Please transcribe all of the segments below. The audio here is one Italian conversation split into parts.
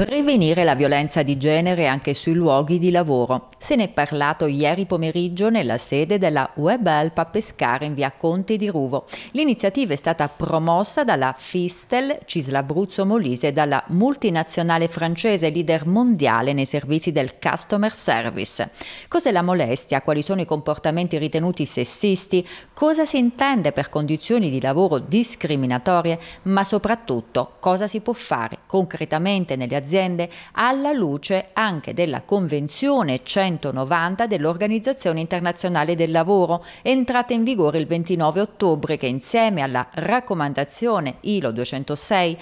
Prevenire la violenza di genere anche sui luoghi di lavoro. Se ne è parlato ieri pomeriggio nella sede della Web Help a Pescara in via Conte di Ruvo. L'iniziativa è stata promossa dalla Fistel Cislabruzzo Molise e dalla multinazionale francese leader mondiale nei servizi del customer service. Cos'è la molestia? Quali sono i comportamenti ritenuti sessisti? Cosa si intende per condizioni di lavoro discriminatorie? Ma soprattutto cosa si può fare concretamente nelle aziende aziende alla luce anche della Convenzione 190 dell'Organizzazione Internazionale del Lavoro, entrata in vigore il 29 ottobre, che insieme alla raccomandazione ILO 206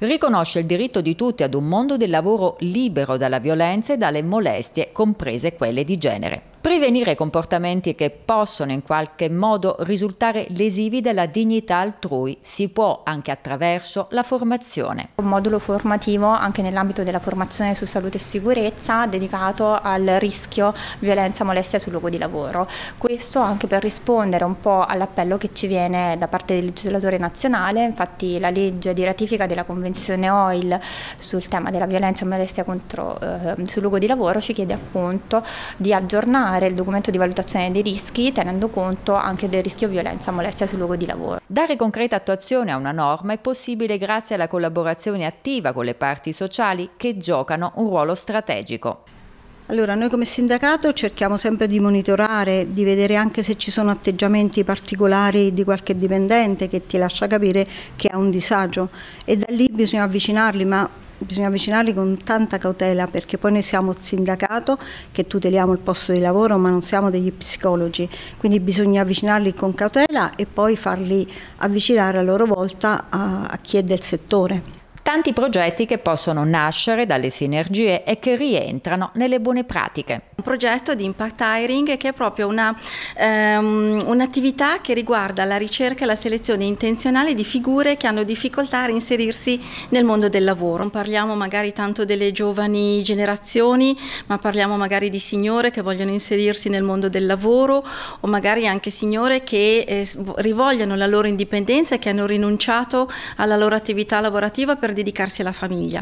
riconosce il diritto di tutti ad un mondo del lavoro libero dalla violenza e dalle molestie, comprese quelle di genere prevenire comportamenti che possono in qualche modo risultare lesivi della dignità altrui si può anche attraverso la formazione. Un modulo formativo anche nell'ambito della formazione su salute e sicurezza dedicato al rischio violenza molestia sul luogo di lavoro. Questo anche per rispondere un po' all'appello che ci viene da parte del legislatore nazionale, infatti la legge di ratifica della Convenzione OIL sul tema della violenza e molestia contro, eh, sul luogo di lavoro ci chiede appunto di aggiornare firmare il documento di valutazione dei rischi tenendo conto anche del rischio violenza molestia sul luogo di lavoro. Dare concreta attuazione a una norma è possibile grazie alla collaborazione attiva con le parti sociali che giocano un ruolo strategico. Allora, noi come sindacato cerchiamo sempre di monitorare, di vedere anche se ci sono atteggiamenti particolari di qualche dipendente che ti lascia capire che ha un disagio e da lì bisogna avvicinarli, ma bisogna avvicinarli con tanta cautela perché poi noi siamo il sindacato che tuteliamo il posto di lavoro ma non siamo degli psicologi, quindi bisogna avvicinarli con cautela e poi farli avvicinare a loro volta a, a chi è del settore. Tanti progetti che possono nascere dalle sinergie e che rientrano nelle buone pratiche. Un progetto di Impact Hiring che è proprio ehm, un'attività um, un che riguarda la ricerca e la selezione intenzionale di figure che hanno difficoltà a inserirsi nel mondo del lavoro. Non parliamo magari tanto delle giovani generazioni, ma parliamo magari di signore che vogliono inserirsi nel mondo del lavoro o magari anche signore che eh, rivogliono la loro indipendenza e che hanno rinunciato alla loro attività lavorativa per dedicarsi alla famiglia.